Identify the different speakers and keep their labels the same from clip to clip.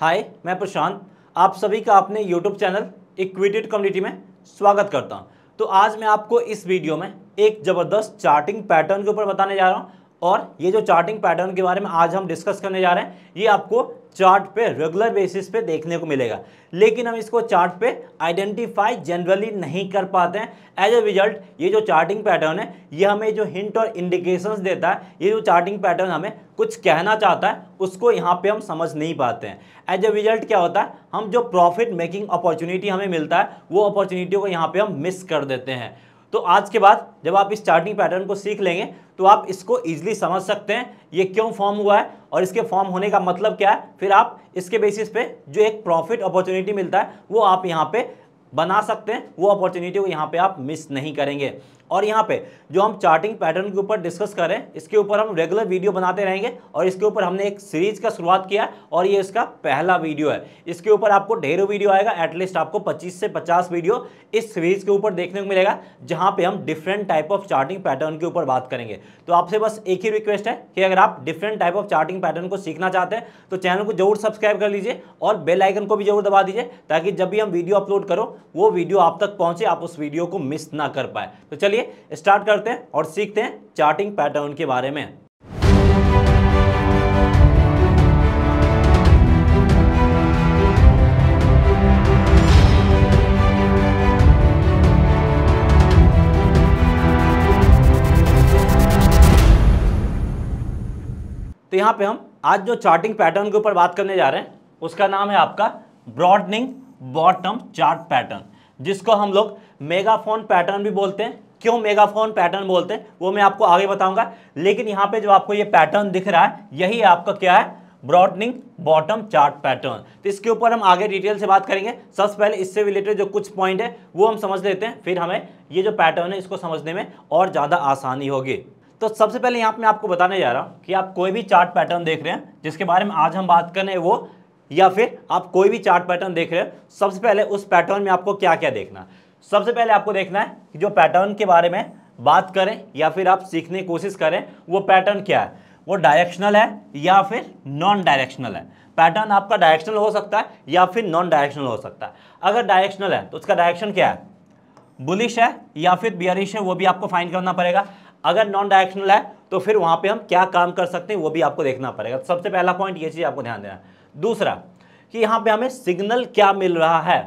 Speaker 1: हाय मैं प्रशांत आप सभी का अपने यूट्यूब चैनल इक्विटेड कम्युनिटी में स्वागत करता हूं तो आज मैं आपको इस वीडियो में एक ज़बरदस्त चार्टिंग पैटर्न के ऊपर बताने जा रहा हूं और ये जो चार्टिंग पैटर्न के बारे में आज हम डिस्कस करने जा रहे हैं ये आपको चार्ट पे रेगुलर बेसिस पे देखने को मिलेगा लेकिन हम इसको चार्ट पे आइडेंटिफाई जनरली नहीं कर पाते हैं एज ए रिजल्ट ये जो चार्टिंग पैटर्न है ये हमें जो हिंट और इंडिकेशंस देता है ये जो चार्टिंग पैटर्न हमें कुछ कहना चाहता है उसको यहाँ पे हम समझ नहीं पाते हैं एज ए रिजल्ट क्या होता है हम जो प्रॉफिट मेकिंग अपॉर्चुनिटी हमें मिलता है वो अपॉर्चुनिटी को यहाँ पर हम मिस कर देते हैं तो आज के बाद जब आप इस चार्टिंग पैटर्न को सीख लेंगे तो आप इसको ईजिली समझ सकते हैं ये क्यों फॉर्म हुआ है और इसके फॉर्म होने का मतलब क्या है फिर आप इसके बेसिस पे जो एक प्रॉफिट अपॉर्चुनिटी मिलता है वो आप यहाँ पे बना सकते हैं वो अपॉर्चुनिटी को यहाँ पे आप मिस नहीं करेंगे और यहाँ पे जो हम चार्टिंग पैटर्न के ऊपर डिस्कस करें इसके ऊपर हम रेगुलर वीडियो बनाते रहेंगे और इसके ऊपर हमने एक सीरीज का शुरुआत किया और ये इसका पहला वीडियो है इसके ऊपर आपको ढेरों वीडियो आएगा एटलीस्ट आपको 25 से 50 वीडियो इस सीरीज के ऊपर देखने को मिलेगा जहाँ पे हम different type of charting pattern के ऊपर बात करेंगे तो आपसे बस एक ही रिक्वेस्ट है कि अगर आप different type of charting pattern को सीखना चाहते हैं तो चैनल को जरूर सब्सक्राइब कर लीजिए और बेलाइकन को भी जरूर दबा दीजिए ताकि जब भी हम वीडियो अपलोड करो वो वीडियो आप तक पहुँचे आप उस वीडियो को मिस ना कर पाए तो चलिए चलिए स्टार्ट करते हैं और सीखते हैं चार्टिंग पैटर्न के बारे में तो यहां पे हम आज जो चार्टिंग पैटर्न के ऊपर बात करने जा रहे हैं उसका नाम है आपका ब्रॉडनिंग बॉटम चार्ट पैटर्न जिसको हम लोग मेगाफोन पैटर्न भी बोलते हैं क्यों मेगाफोन पैटर्न बोलते हैं वो मैं आपको आगे बताऊंगा लेकिन यहाँ पे जो आपको ये पैटर्न दिख रहा है यही आपका क्या है ब्रॉडनिंग बॉटम चार्ट पैटर्न तो इसके ऊपर हम आगे डिटेल से बात करेंगे सबसे पहले इससे रिलेटेड जो कुछ पॉइंट है वो हम समझ लेते हैं फिर हमें ये जो पैटर्न है इसको समझने में और ज़्यादा आसानी होगी तो सबसे पहले यहाँ पर मैं आपको बताने जा रहा हूँ कि आप कोई भी चार्ट पैटर्न देख रहे हैं जिसके बारे में आज हम बात कर रहे हैं वो या फिर आप कोई भी चार्ट पैटर्न देख रहे हो सबसे पहले उस पैटर्न में आपको क्या क्या देखना सबसे पहले आपको देखना है कि जो पैटर्न के बारे में बात करें या फिर आप सीखने की कोशिश करें वो पैटर्न क्या है वो डायरेक्शनल है या फिर नॉन डायरेक्शनल है पैटर्न आपका डायरेक्शनल हो सकता है या फिर नॉन डायरेक्शनल हो सकता है अगर डायरेक्शनल है तो उसका डायरेक्शन क्या है बुलिश है या फिर बियरिश है वो भी आपको फाइन करना पड़ेगा अगर नॉन डायरेक्शनल है तो फिर वहाँ पर हम क्या काम कर सकते हैं वो भी आपको देखना पड़ेगा सबसे पहला पॉइंट ये चीज़ आपको ध्यान देना दूसरा कि यहाँ पे हमें सिग्नल क्या मिल रहा है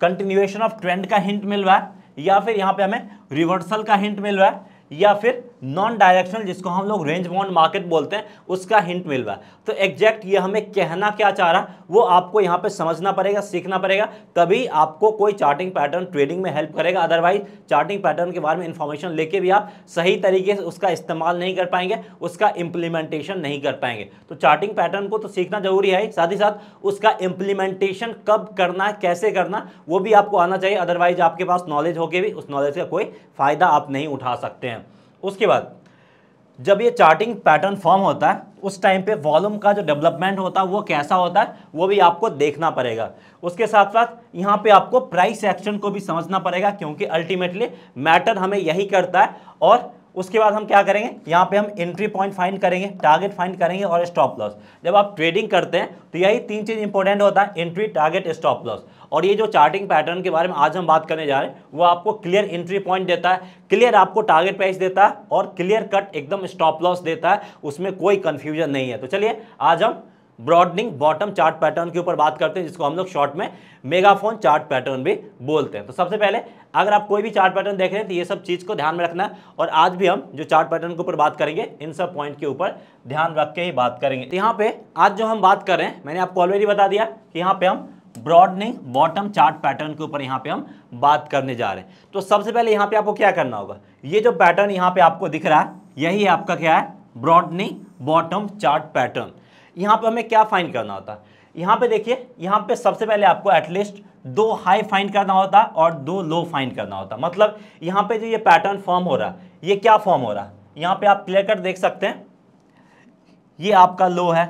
Speaker 1: कंटिन्यूएशन ऑफ ट्रेंड का हिंट मिल रहा है या फिर यहाँ पे हमें रिवर्सल का हिंट मिल रहा है या फिर नॉन डायरेक्शनल जिसको हम लोग रेंज बॉन्ड मार्केट बोलते हैं उसका हिंट मिल रहा है तो एग्जैक्ट ये हमें कहना क्या चाह रहा है वो आपको यहाँ पे समझना पड़ेगा सीखना पड़ेगा तभी आपको कोई चार्टिंग पैटर्न ट्रेडिंग में हेल्प करेगा अदरवाइज चार्टिंग पैटर्न के बारे में इन्फॉर्मेशन लेके भी आप सही तरीके से उसका इस्तेमाल नहीं कर पाएंगे उसका इम्प्लीमेंटेशन नहीं कर पाएंगे तो चार्टिंग पैटर्न को तो सीखना जरूरी है साथ ही साथ उसका इम्प्लीमेंटेशन कब करना है कैसे करना वो भी आपको आना चाहिए अदरवाइज आपके पास नॉलेज होके भी उस नॉलेज का कोई फ़ायदा आप नहीं उठा सकते हैं उसके बाद जब ये चार्टिंग पैटर्न फॉर्म होता है उस टाइम पे वॉल्यूम का जो डेवलपमेंट होता है वो कैसा होता है वो भी आपको देखना पड़ेगा उसके साथ साथ यहाँ पे आपको प्राइस एक्शन को भी समझना पड़ेगा क्योंकि अल्टीमेटली मैटर हमें यही करता है और उसके बाद हम क्या करेंगे यहाँ पे हम एंट्री पॉइंट फाइंड करेंगे टारगेट फाइंड करेंगे और स्टॉप लॉस जब आप ट्रेडिंग करते हैं तो यही तीन चीज़ इंपॉर्टेंट होता है एंट्री टारगेट स्टॉप लॉस और ये जो चार्टिंग पैटर्न के बारे में आज हम बात करने जा रहे हैं वो आपको क्लियर एंट्री पॉइंट देता है क्लियर आपको टारगेट प्राइस देता है और क्लियर कट एकदम स्टॉप लॉस देता है उसमें कोई कन्फ्यूजन नहीं है तो चलिए आज हम ब्रॉडनिंग बॉटम चार्ट पैटर्न के ऊपर बात करते हैं जिसको हम लोग शॉर्ट में मेगाफोन चार्ट पैटर्न भी बोलते हैं तो सबसे पहले अगर आप कोई भी चार्ट पैटर्न देख रहे हैं तो ये सब चीज़ को ध्यान में रखना है और आज भी हम जो चार्ट पैटर्न के ऊपर बात करेंगे इन सब पॉइंट के ऊपर ध्यान रख के ही बात करेंगे तो यहाँ पे आज जो हम बात कर रहे हैं मैंने आपको ऑलरेडी बता दिया कि यहाँ पे हम ब्रॉडनिंग बॉटम चार्ट पैटर्न के ऊपर यहाँ पे हम बात करने जा रहे हैं तो सबसे पहले यहाँ पे आपको क्या करना होगा ये जो पैटर्न यहाँ पे आपको दिख रहा है यही आपका क्या है ब्रॉडनिंग बॉटम चार्ट पैटर्न यहाँ पे हमें क्या फाइन करना होता है यहाँ पे देखिए यहाँ पे सबसे पहले आपको एटलीस्ट दो हाई फाइंड करना होता और दो लो फाइंड करना होता मतलब यहाँ पे जो ये पैटर्न फॉर्म हो रहा है ये क्या फॉर्म हो रहा है यहाँ पे आप क्लियर कट देख सकते हैं ये आपका लो है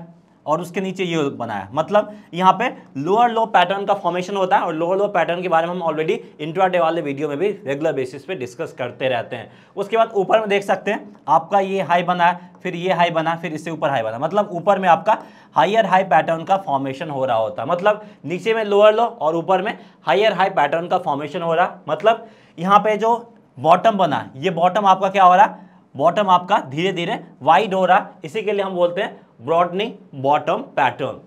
Speaker 1: और उसके नीचे ये बनाया मतलब यहाँ पे लोअर लो पैटर्न का फॉर्मेशन होता है और लोअर लो पैटर्न के बारे में हम ऑलरेडी इंट्राडे वाले वीडियो में भी रेगुलर बेसिस पे डिस्कस करते रहते हैं उसके बाद ऊपर में देख सकते हैं आपका ये हाई बना है फिर ये हाई बना फिर इससे ऊपर हाई बना मतलब ऊपर में आपका हायर हाई पैटर्न का फॉर्मेशन हो रहा होता है मतलब नीचे में लोअर लो और ऊपर में हायर हाई पैटर्न का फॉर्मेशन हो रहा मतलब यहाँ पे जो बॉटम बना ये बॉटम आपका क्या हो रहा है बॉटम आपका धीरे धीरे वाइड हो रहा है इसी के लिए हम बोलते हैं ब्रॉडनिंग बॉटम पैटर्न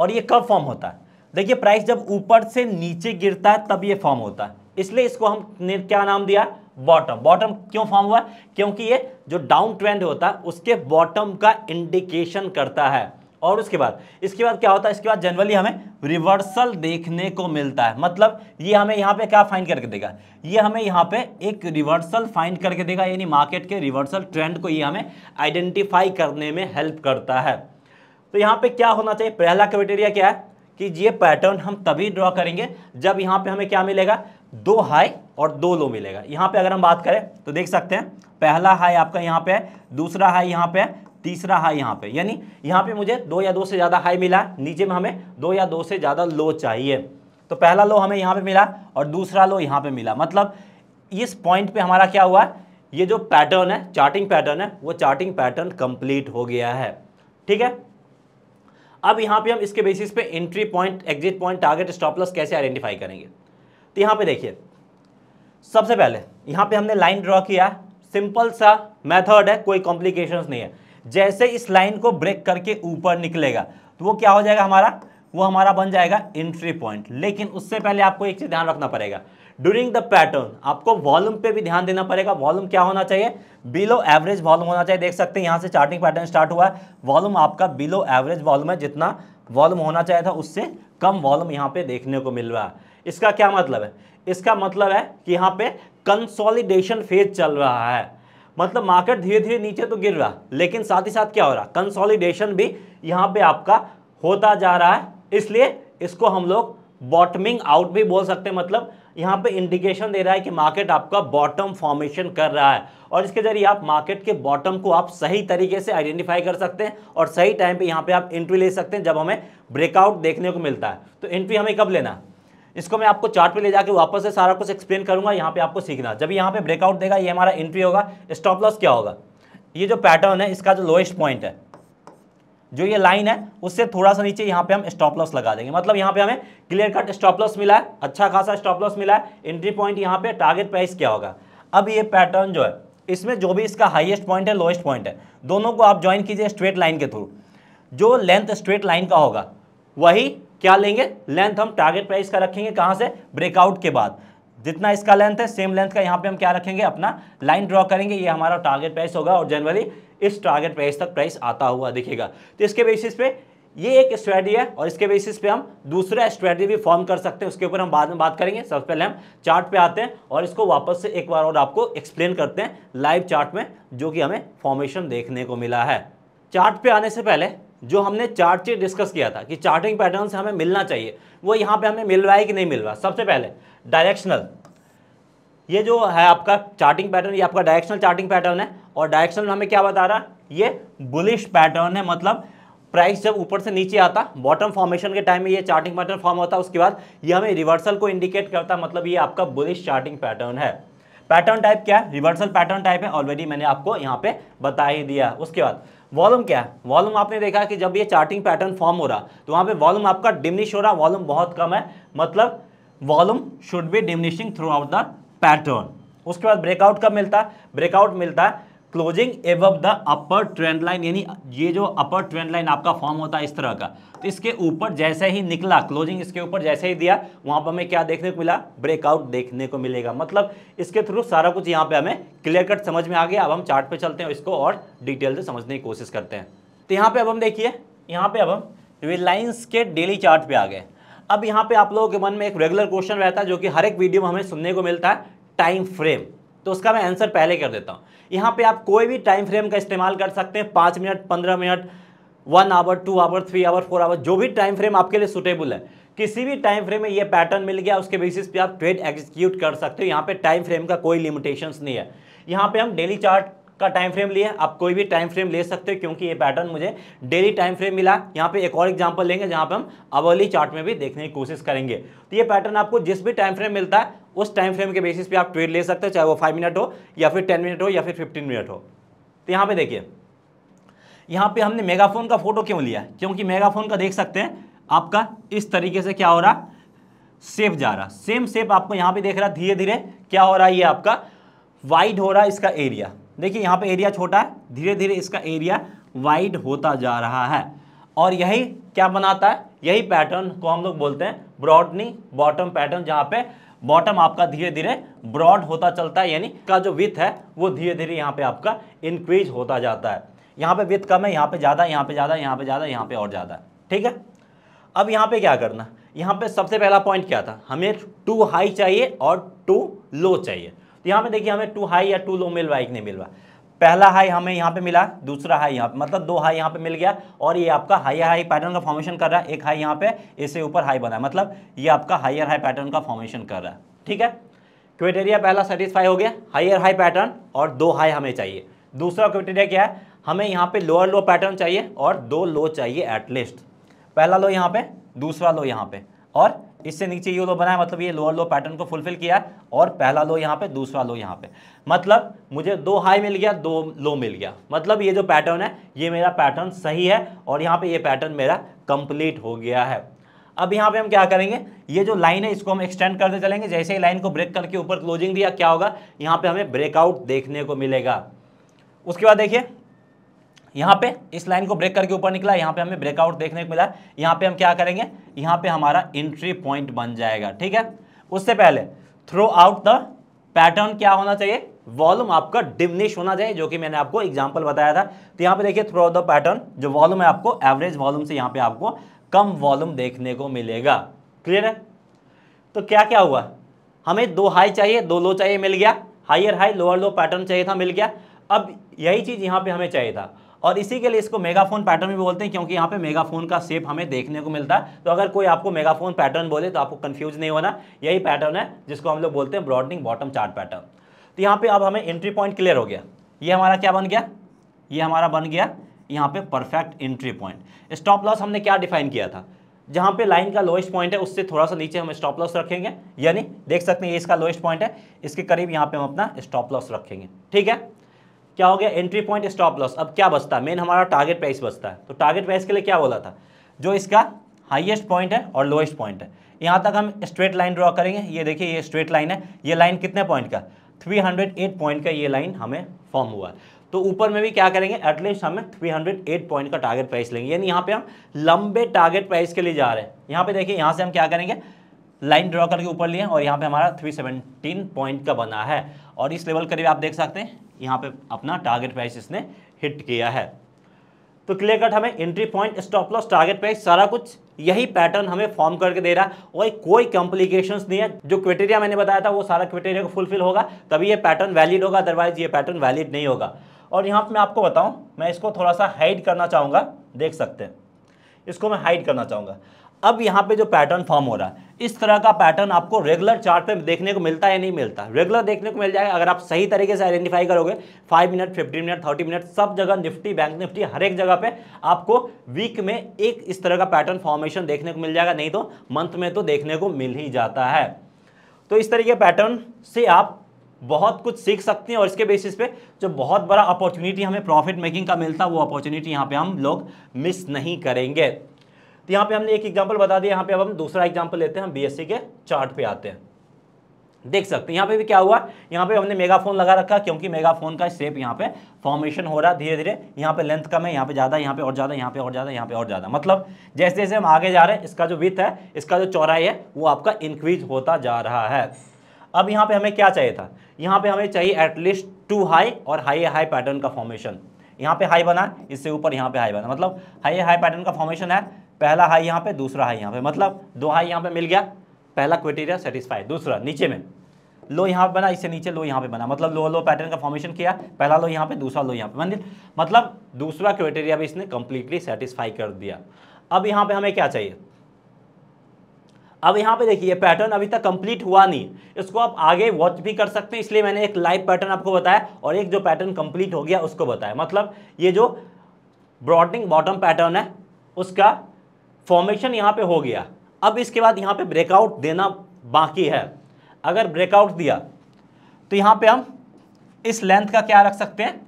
Speaker 1: और ये कब फॉर्म होता है देखिए प्राइस जब ऊपर से नीचे गिरता है तब ये फॉर्म होता है इसलिए इसको हमने क्या नाम दिया बॉटम बॉटम क्यों फॉर्म हुआ क्योंकि ये जो डाउन ट्रेंड होता है उसके बॉटम का इंडिकेशन करता है और उसके बाद इसके बाद क्या होता है इसके बाद जनरली हमें रिवर्सल देखने को मिलता है मतलब ये हमें यहाँ पे क्या फाइंड करके देगा ये हमें यहाँ पे एक रिवर्सल फाइंड करके देगा यानी मार्केट के रिवर्सल ट्रेंड को ये हमें आइडेंटिफाई करने में हेल्प करता है तो यहाँ पे क्या होना चाहिए पहला क्राइटेरिया क्या है कि ये पैटर्न हम तभी ड्रॉ करेंगे जब यहाँ पे हमें क्या मिलेगा दो हाई और दो लो मिलेगा यहाँ पे अगर हम बात करें तो देख सकते हैं पहला हाई आपका यहाँ पे है दूसरा हाई यहाँ पे है तीसरा हाई यहाँ पे यानी यहाँ पे मुझे दो या दो से ज़्यादा हाई मिला नीचे में हमें दो या दो से ज़्यादा लो चाहिए तो पहला लो हमें यहाँ पे मिला और दूसरा लो यहाँ पे मिला मतलब इस पॉइंट पे हमारा क्या हुआ ये जो पैटर्न है चार्टिंग पैटर्न है वो चार्टिंग पैटर्न कंप्लीट हो गया है ठीक है अब यहाँ पे हम इसके बेसिस पे entry point exit point target stop loss कैसे आइडेंटिफाई करेंगे तो यहाँ पे देखिए सबसे पहले यहाँ पे हमने लाइन ड्रॉ किया सिंपल सा मेथड है कोई कॉम्प्लिकेशंस नहीं है जैसे इस लाइन को ब्रेक करके ऊपर निकलेगा तो वो क्या हो जाएगा हमारा वो हमारा बन जाएगा एंट्री पॉइंट लेकिन उससे पहले आपको एक चीज़ ध्यान रखना पड़ेगा ड्यूरिंग द पैटर्न आपको वॉल्यूम पे भी ध्यान देना पड़ेगा वॉल्यूम क्या होना चाहिए बिलो एवरेज वॉल्यूम होना चाहिए देख सकते हैं यहाँ से चार्टिंग पैटर्न स्टार्ट हुआ है वॉल्यूम आपका बिलो एवरेज वॉल्यूम है जितना वॉल्यूम होना चाहिए था उससे कम वॉल्यूम यहाँ पे देखने को मिल रहा है इसका क्या मतलब है इसका मतलब है कि यहाँ पे कंसोलिडेशन फेज चल रहा है मतलब मार्केट धीरे धीरे नीचे तो गिर रहा लेकिन साथ ही साथ क्या हो रहा कंसोलिडेशन भी यहाँ पे आपका होता जा रहा है इसलिए इसको हम लोग बॉटमिंग आउट भी बोल सकते हैं मतलब यहाँ पे इंडिकेशन दे रहा है कि मार्केट आपका बॉटम फॉर्मेशन कर रहा है और इसके जरिए आप मार्केट के बॉटम को आप सही तरीके से आइडेंटिफाई कर सकते हैं और सही टाइम पे यहाँ पे आप एंट्री ले सकते हैं जब हमें ब्रेकआउट देखने को मिलता है तो एंट्री हमें कब लेना इसको मैं आपको चार्ट पे ले जाकर वापस से सारा कुछ एक्सप्लेन करूंगा यहाँ पे आपको सीखना जब यहाँ पे ब्रेकआउट देगा ये हमारा एंट्री होगा स्टॉप लॉस क्या होगा ये जो पैटर्न है इसका जो लोएस्ट पॉइंट है जो ये लाइन है उससे थोड़ा सा नीचे यहाँ पे हम स्टॉप लॉस लगा देंगे मतलब यहाँ पे हमें क्लियर कट स्टॉप लॉस मिला है अच्छा खासा स्टॉप लॉस मिला है एंट्री पॉइंट यहाँ पे टारगेट प्राइस क्या होगा अब ये पैटर्न जो है इसमें जो भी इसका हाइएस्ट पॉइंट है लोएस्ट पॉइंट है दोनों को आप ज्वाइन कीजिए स्ट्रेट लाइन के थ्रू जो लेंथ स्ट्रेट लाइन का होगा वही क्या लेंगे लेंथ हम टारगेट प्राइस का रखेंगे कहाँ से ब्रेकआउट के बाद जितना इसका लेंथ है सेम लेंथ का यहाँ पे हम क्या रखेंगे अपना लाइन ड्रॉ करेंगे ये हमारा टारगेट प्राइस होगा और जनरली इस टारगेट प्राइस तक प्राइस आता हुआ दिखेगा तो इसके बेसिस पे ये एक स्ट्रैटी है और इसके बेसिस पे हम दूसरा स्ट्रेटी भी फॉर्म कर सकते हैं उसके ऊपर हम बाद में बात करेंगे सबसे पहले हम चार्ट पे आते हैं और इसको वापस से एक बार और आपको एक्सप्लेन करते हैं लाइव चार्ट में जो कि हमें फॉर्मेशन देखने को मिला है चार्ट पे आने से पहले जो हमने चार्ट से डिस्कस किया था कि चार्टिंग पैटर्न से हमें मिलना चाहिए वो यहाँ पे हमें मिल रहा है कि नहीं मिल रहा सबसे पहले डायरेक्शनल ये जो है आपका चार्टिंग पैटर्न ये आपका डायरेक्शनल चार्टिंग पैटर्न है और डायरेक्शनल हमें क्या बता रहा है ये बुलिश पैटर्न है मतलब प्राइस जब ऊपर से नीचे आता बॉटम फॉर्मेशन के टाइम में ये चार्टिंग पैटर्न फॉर्म होता है उसके बाद ये हमें रिवर्सल को इंडिकेट करता है मतलब ये आपका बुलिश चार्टिंग पैटर्न है पैटर्न टाइप क्या है रिवर्सल पैटर्न टाइप है ऑलरेडी मैंने आपको यहाँ पे बता ही दिया उसके बाद वॉल्यूम क्या है वॉल्यूम आपने देखा कि जब ये चार्टिंग पैटर्न फॉर्म हो रहा तो वहां पे वॉल्यूम आपका डिमनिश हो रहा वॉल्यूम बहुत कम है मतलब volume should be diminishing throughout the pattern उसके बाद ब्रेकआउट कब मिलता है ब्रेकआउट मिलता है क्लोजिंग एव द अपर ट्रेंड लाइन यानी ये जो अपर ट्रेंड लाइन आपका फॉर्म होता है इस तरह का तो इसके ऊपर जैसे ही निकला क्लोजिंग इसके ऊपर जैसे ही दिया वहाँ पर हमें क्या देखने को मिला ब्रेकआउट देखने को मिलेगा मतलब इसके थ्रू सारा कुछ यहाँ पे हमें क्लियर कट समझ में आ गया अब हम चार्ट पे चलते हैं इसको और डिटेल से समझने की कोशिश करते हैं तो यहाँ पे अब हम देखिए यहाँ पे अब हम रिलायंस के डेली चार्ट पे आ गए अब यहाँ पे आप लोगों के मन में एक रेगुलर क्वेश्चन रहता है जो कि हर एक वीडियो में हमें सुनने को मिलता है टाइम फ्रेम तो उसका मैं आंसर पहले कर देता हूँ यहाँ पे आप कोई भी टाइम फ्रेम का इस्तेमाल कर सकते हैं पाँच मिनट पंद्रह minute one hour two hour three hour four hour जो भी टाइम फ्रेम आपके लिए सुटेबल है किसी भी टाइम फ्रेम में ये पैटर्न मिल गया उसके बेसिस पे आप ट्रेड एग्जीक्यूट कर सकते हो यहाँ पे टाइम फ्रेम का कोई लिमिटेशंस नहीं है यहाँ पे हम डेली चार्ट का टाइम फ्रेम लिया आप कोई भी टाइम फ्रेम ले सकते हो क्योंकि ये पैटर्न मुझे डेली टाइम फ्रेम मिला यहाँ पे एक और एग्जांपल लेंगे जहाँ पे हम अवर्ली चार्ट में भी देखने की कोशिश करेंगे तो ये पैटर्न आपको जिस भी टाइम फ्रेम मिलता है उस टाइम फ्रेम के बेसिस पे आप ट्रेड ले सकते हो चाहे वो फाइव मिनट हो या फिर टेन मिनट हो या फिर फिफ्टीन मिनट हो तो यहाँ पे देखिए यहाँ पे हमने मेगाफोन का फोटो क्यों लिया क्योंकि मेगाफोन का देख सकते हैं आपका इस तरीके से क्या हो रहा सेप जा रहा सेम सेप आपको यहाँ पे देख रहा धीरे धीरे क्या हो रहा है ये आपका वाइड हो रहा है इसका एरिया देखिए यहाँ पे एरिया छोटा है धीरे धीरे इसका एरिया वाइड होता जा रहा है और यही क्या बनाता है यही पैटर्न को हम लोग बोलते हैं ब्रॉडनी बॉटम पैटर्न जहाँ पे बॉटम आपका धीरे धीरे ब्रॉड होता चलता है यानी का जो विथ है वो धीरे धीरे यहाँ पे आपका इंक्रीज होता जाता है यहाँ पे विथ कम है यहाँ पे ज़्यादा यहाँ पे ज़्यादा यहाँ पे ज़्यादा यहाँ पे और ज़्यादा ठीक है अब यहाँ पे क्या करना यहाँ पे सबसे पहला पॉइंट क्या था हमें टू हाई चाहिए और टू लो चाहिए तो यहाँ पे देखिए हमें टू हाई या टू लो मिल रहा है कि नहीं मिल रहा पहला हाई हमें यहाँ पे मिला दूसरा हाई यहाँ पे मतलब दो हाई यहाँ पे मिल गया और ये आपका हाई हाई पैटर्न का फॉर्मेशन कर रहा है एक हाई यहाँ पे इसे ऊपर हाई बना है मतलब ये आपका हाइयर हाई पैटर्न का फॉर्मेशन कर रहा है ठीक है क्राइटेरिया पहला सेटिस्फाई हो गया हाइयर हाई पैटर्न और दो हाई हमें चाहिए दूसरा क्राइटेरिया क्या है हमें यहाँ पे लोअर लो पैटर्न चाहिए और दो लो चाहिए एटलीस्ट पहला लो यहाँ पे दूसरा लो यहाँ पे और इससे नीचे ये लो बना है मतलब ये लोअर लो पैटर्न को फुलफिल किया है और पहला लो यहाँ पे दूसरा लो यहाँ पे मतलब मुझे दो हाई मिल गया दो लो मिल गया मतलब ये जो पैटर्न है ये मेरा पैटर्न सही है और यहाँ पे ये पैटर्न मेरा कंप्लीट हो गया है अब यहाँ पे हम क्या करेंगे ये जो लाइन है इसको हम एक्सटेंड करते चलेंगे जैसे ही लाइन को ब्रेक करके ऊपर क्लोजिंग दिया क्या होगा यहाँ पे हमें ब्रेकआउट देखने को मिलेगा उसके बाद देखिए यहाँ पे इस लाइन को ब्रेक करके ऊपर निकला यहाँ पे हमें ब्रेकआउट देखने को मिला यहाँ पे हम क्या करेंगे यहाँ पे हमारा एंट्री पॉइंट बन जाएगा ठीक है उससे पहले थ्रो आउट द पैटर्न क्या होना चाहिए वॉल्यूम आपका डिमनिश होना चाहिए जो कि मैंने आपको एग्जाम्पल बताया था तो यहाँ पे देखिए थ्रो आउट द पैटर्न जो वॉल्यूम है आपको एवरेज वॉल्यूम से यहाँ पे आपको कम वॉल्यूम देखने को मिलेगा क्लियर है तो क्या क्या हुआ हमें दो हाई चाहिए दो लो चाहिए मिल गया higher high lower low pattern चाहिए था मिल गया अब यही चीज़ यहाँ पे हमें चाहिए था और इसी के लिए इसको मेगाफोन पैटर्न भी बोलते हैं क्योंकि यहाँ पे मेगाफोन का सेप हमें देखने को मिलता है तो अगर कोई आपको मेगाफोन पैटर्न बोले तो आपको कन्फ्यूज नहीं होना यही पैटर्न है जिसको हम लोग बोलते हैं ब्रॉडनिंग बॉटम चार्ट पैटर्न तो यहाँ पर अब हमें एंट्री पॉइंट क्लियर हो गया ये हमारा क्या बन गया ये हमारा बन गया यहाँ पे perfect entry point stop loss हमने क्या डिफाइन किया था जहाँ पे लाइन का लोएस्ट पॉइंट है उससे थोड़ा सा नीचे हम स्टॉप लॉस रखेंगे यानी देख सकते हैं ये इसका लोएस्ट पॉइंट है इसके करीब यहाँ पे हम अपना स्टॉप लॉस रखेंगे ठीक है क्या हो गया एंट्री पॉइंट स्टॉप लॉस अब क्या बचता मेन हमारा टारगेट प्राइस बचता है तो टारगेट प्राइस के लिए क्या बोला था जो इसका हाइएस्ट पॉइंट है और लोएस्ट पॉइंट है यहाँ तक हम स्ट्रेट लाइन ड्रॉ करेंगे ये देखिए ये स्ट्रेट लाइन है ये लाइन कितने पॉइंट का 308 पॉइंट का ये लाइन हमें फॉर्म हुआ तो ऊपर में भी क्या करेंगे एटलीस्ट हमें 308 पॉइंट का टारगेट प्राइस लेंगे यानी यहाँ पे हम लंबे टारगेट प्राइस के लिए जा रहे हैं यहाँ पे देखिए यहाँ से हम क्या करेंगे लाइन ड्रॉ करके ऊपर लिए और यहाँ पे हमारा 317 पॉइंट का बना है और इस लेवल करीब आप देख सकते हैं यहाँ पे अपना टारगेट प्राइस इसने हिट किया है तो क्लियर कट हमें entry point stop loss target price सारा कुछ यही पैटर्न हमें फॉर्म करके दे रहा है और कोई कॉम्प्लिकेशंस नहीं है जो क्राइटेरिया मैंने बताया था वो सारा क्राइटेरिया को फुलफिल होगा तभी ये पैटर्न वैलिड होगा अदरवाइज ये पैटर्न वैलिड नहीं होगा और यहाँ पर मैं आपको बताऊँ मैं इसको थोड़ा सा हाइड करना चाहूँगा देख सकते हैं इसको मैं हाइड करना चाहूँगा अब यहाँ पे जो पैटर्न फॉर्म हो रहा है इस तरह का पैटर्न आपको रेगुलर चार्ट पे देखने को मिलता है या नहीं मिलता रेगुलर देखने को मिल जाएगा अगर आप सही तरीके से आइडेंटिफाई करोगे five minute fifteen minute thirty minute सब जगह निफ्टी बैंक निफ्टी हर एक जगह पे आपको वीक में एक इस तरह का पैटर्न फॉर्मेशन देखने को मिल जाएगा नहीं तो मंथ में तो देखने को मिल ही जाता है तो इस तरीके पैटर्न से आप बहुत कुछ सीख सकते हैं और इसके बेसिस पे जो बहुत बड़ा अपॉर्चुनिटी हमें प्रॉफिट मेकिंग का मिलता है वो अपॉर्चुनिटी यहाँ पे हम लोग मिस नहीं करेंगे तो यहाँ पे हमने एक एग्जाम्पल बता दिया यहाँ पे अब हम दूसरा एग्जाम्पल लेते हैं हम बीएससी के चार्ट पे आते हैं देख सकते हैं यहाँ पे भी क्या हुआ यहाँ पे हमने मेगाफोन लगा रखा क्योंकि मेगाफोन का शेप यहाँ पे फॉर्मेशन हो रहा धीरे धीरे यहाँ पे लेंथ कम है यहाँ पे ज़्यादा यहाँ पे और ज़्यादा यहाँ पे और ज़्यादा यहाँ पे और ज़्यादा मतलब जैसे जैसे हम आगे जा रहे हैं इसका जो विथ है इसका जो चौराई है वो आपका इंक्रीज होता जा रहा है अब यहाँ पे हमें क्या चाहिए था यहाँ पे हमें चाहिए एटलीस्ट टू हाई और हाई हाई पैटर्न का फॉर्मेशन यहाँ पे हाई बना इससे ऊपर यहाँ पे हाई बना मतलब हाई हाई पैटर्न का फॉर्मेशन है पहला हाई यहाँ पे दूसरा हाई यहाँ पे मतलब दो हाई यहाँ पे मिल गया पहला क्वेटेरिया सेटिस्फाई दूसरा नीचे में लो यहाँ पे बना इससे नीचे लो यहाँ पे बना मतलब लो लो पैटर्न का फॉर्मेशन किया पहला लो यहाँ पे दूसरा लो यहाँ पे मंदिर मतलब दूसरा क्राइटेरिया भी इसने कंप्लीटली सेटिस्फाई कर दिया अब यहाँ पे हमें क्या चाहिए अब यहाँ पे देखिए पैटर्न अभी तक कंप्लीट हुआ नहीं इसको आप आगे वॉच भी कर सकते हैं इसलिए मैंने एक लाइव पैटर्न आपको बताया और एक जो पैटर्न कंप्लीट हो गया उसको बताया मतलब ये जो ब्रॉडनिंग बॉटम पैटर्न है उसका फॉर्मेशन यहाँ पे हो गया अब इसके बाद यहाँ पे ब्रेकआउट देना बाकी है अगर ब्रेकआउट दिया तो यहाँ पे हम इस लेंथ का क्या रख सकते हैं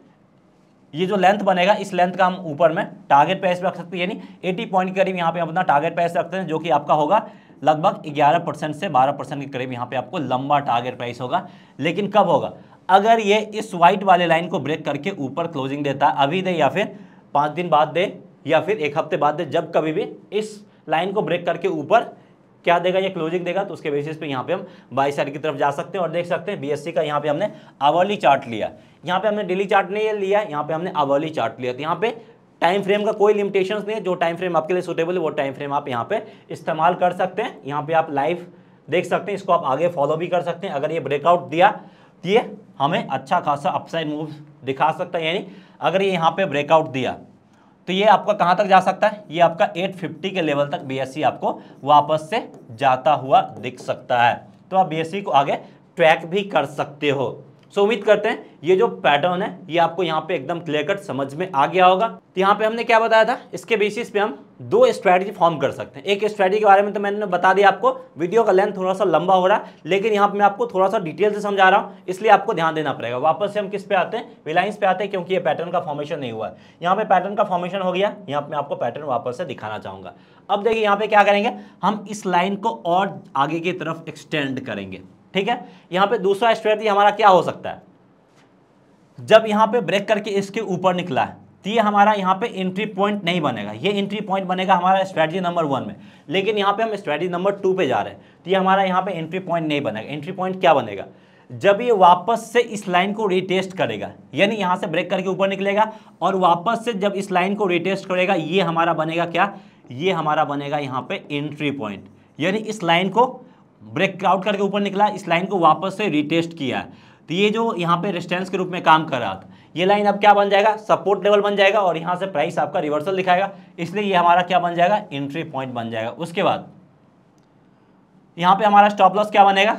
Speaker 1: ये जो लेंथ बनेगा इस लेंथ का हम ऊपर में टारगेट पैस रख सकते हैं यानी 80 पॉइंट के करीब यहाँ पे हम अपना टारगेट पैस रखते हैं जो कि आपका होगा लगभग 11 परसेंट से 12 परसेंट के करीब यहाँ पे आपको लंबा टारगेट प्राइस होगा लेकिन कब होगा अगर ये इस व्हाइट वाले लाइन को ब्रेक करके ऊपर क्लोजिंग देता है अभी दे या फिर पाँच दिन बाद दे या फिर एक हफ्ते बाद जब कभी भी इस लाइन को ब्रेक करके ऊपर क्या देगा ये क्लोजिंग देगा तो उसके बेसिस पे यहाँ पे हम बाई साइड की तरफ जा सकते हैं और देख सकते हैं बीएससी का यहाँ पे हमने अवर्ली चार्ट लिया यहाँ पे हमने डेली चार्ट नहीं लिया यहाँ पे हमने अवर्ली चार्ट लिया तो यहाँ पे टाइम फ्रेम का कोई लिमिटेशन नहीं है जो टाइम फ्रेम आपके लिए सुटेबल है वो टाइम फ्रेम आप यहाँ पे इस्तेमाल कर सकते हैं यहाँ पे आप लाइव देख सकते हैं इसको आप आगे फॉलो भी कर सकते हैं अगर ये ब्रेकआउट दिया तो ये हमें अच्छा खासा अपसाइड मूव दिखा सकता है यानी अगर ये यहाँ पे ब्रेकआउट दिया तो ये आपका कहाँ तक जा सकता है ये आपका 850 के लेवल तक बीएससी e आपको वापस से जाता हुआ दिख सकता है तो आप बीएससी e को आगे ट्रैक भी कर सकते हो सो उम्मीद करते हैं ये जो पैटर्न है ये आपको यहाँ पे एकदम क्लियर कट समझ में आ गया होगा तो यहाँ पे हमने क्या बताया था इसके बेसिस पे हम दो स्ट्रैटेजी फॉर्म कर सकते हैं एक स्ट्रैटेजी के बारे में तो मैंने बता दिया आपको वीडियो का लेंथ थोड़ा सा लंबा हो रहा है लेकिन यहाँ पे मैं आपको थोड़ा सा डिटेल से समझा रहा हूँ इसलिए आपको ध्यान देना पड़ेगा वापस से हम किस पे आते हैं रिलायंस पे आते हैं क्योंकि ये पैटर्न का फॉर्मेशन नहीं हुआ है यहाँ पे पैटर्न का फॉर्मेशन हो गया यहाँ पे मैं आपको पैटर्न वापस से दिखाना चाहूँगा अब देखिए यहाँ पे क्या करेंगे हम इस लाइन को और आगे की तरफ एक्सटेंड करेंगे ठीक है यहां पे दूसरा स्ट्रेटी हमारा क्या हो सकता है जब यहां पे ब्रेक करके इसके ऊपर निकला है तो ये हमारा यहां पे एंट्री पॉइंट नहीं बनेगा ये एंट्री पॉइंट बनेगा हमारा स्ट्रैटेजी नंबर वन में लेकिन यहां पे हम स्ट्रैटेजी नंबर टू पे जा रहे हैं तो ये हमारा यहां पे एंट्री पॉइंट नहीं बनेगा एंट्री पॉइंट क्या बनेगा जब ये वापस से इस लाइन को रिटेस्ट करेगा यानी यहां से ब्रेक करके ऊपर निकलेगा और वापस से जब इस लाइन को रिटेस्ट करेगा ये हमारा बनेगा क्या ये हमारा बनेगा यहां पे एंट्री पॉइंट यानी इस लाइन को ब्रेक करके ऊपर निकला इस लाइन को वापस से रिटेस्ट किया तो ये जो यहाँ पे रेस्टेंस के रूप में काम कर रहा था ये लाइन अब क्या बन जाएगा सपोर्ट लेवल बन जाएगा और यहाँ से प्राइस आपका रिवर्सल दिखाएगा इसलिए ये हमारा क्या बन जाएगा एंट्री पॉइंट बन जाएगा उसके बाद यहाँ पे हमारा स्टॉप लॉस क्या बनेगा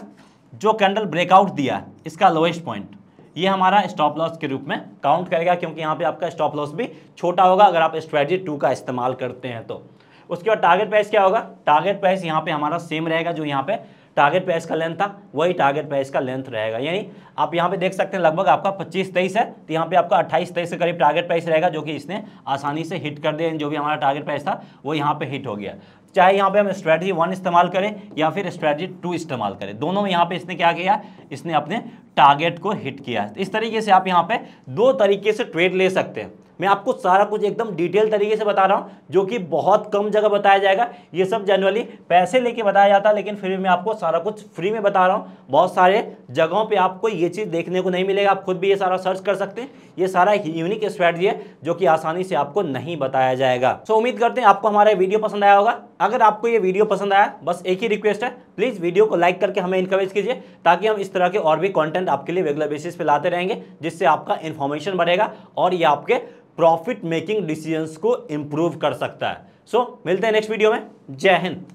Speaker 1: जो कैंडल ब्रेकआउट दिया इसका लोएस्ट पॉइंट ये हमारा स्टॉप लॉस के रूप में काउंट करेगा क्योंकि यहाँ पे आपका स्टॉप लॉस भी छोटा होगा अगर आप स्ट्रेटजी टू का इस्तेमाल करते हैं तो उसके बाद टारगेट प्राइस क्या होगा टारगेट प्राइस यहाँ पे हमारा सेम रहेगा जो यहाँ पे टारगेट प्राइस का लेंथ था वही टारगेट प्राइस का लेंथ रहेगा यानी आप यहाँ पे देख सकते हैं लगभग आपका पच्चीस तेईस है तो यहाँ पे आपका अट्ठाईस तेईस के करीब टारगेट प्राइस रहेगा जो कि इसने आसानी से हिट कर दिया जो भी हमारा टारगेट प्राइस था वो यहाँ पे हिट हो गया चाहे यहाँ पे हम स्ट्रैटी वन इस्तेमाल करें या फिर स्ट्रैटेजी टू इस्तेमाल करें दोनों में यहाँ पे इसने क्या किया इसने अपने टारगेट को हिट किया इस तरीके से आप यहाँ पे दो तरीके से ट्रेड ले सकते हैं मैं आपको सारा कुछ एकदम डिटेल तरीके से बता रहा हूँ जो कि बहुत कम जगह बताया जाएगा ये सब जनरली पैसे लेके बताया जाता है लेकिन फिर भी मैं आपको सारा कुछ फ्री में बता रहा हूँ बहुत सारे जगहों पर आपको ये चीज़ देखने को नहीं मिलेगा आप खुद भी ये सारा सर्च कर सकते हैं ये सारा एक यूनिक स्ट्रैटी है जो कि आसानी से आपको नहीं बताया जाएगा सो उम्मीद करते हैं आपको हमारा वीडियो पसंद आया होगा अगर आपको ये वीडियो पसंद आया बस एक ही रिक्वेस्ट है प्लीज़ वीडियो को लाइक करके हमें इनकरेज कीजिए ताकि हम इस तरह के और भी कंटेंट आपके लिए रेगुलर बेसिस पे लाते रहेंगे जिससे आपका इन्फॉर्मेशन बढ़ेगा और ये आपके प्रॉफिट मेकिंग डिसीजंस को इम्प्रूव कर सकता है सो so, मिलते हैं नेक्स्ट वीडियो में जय हिंद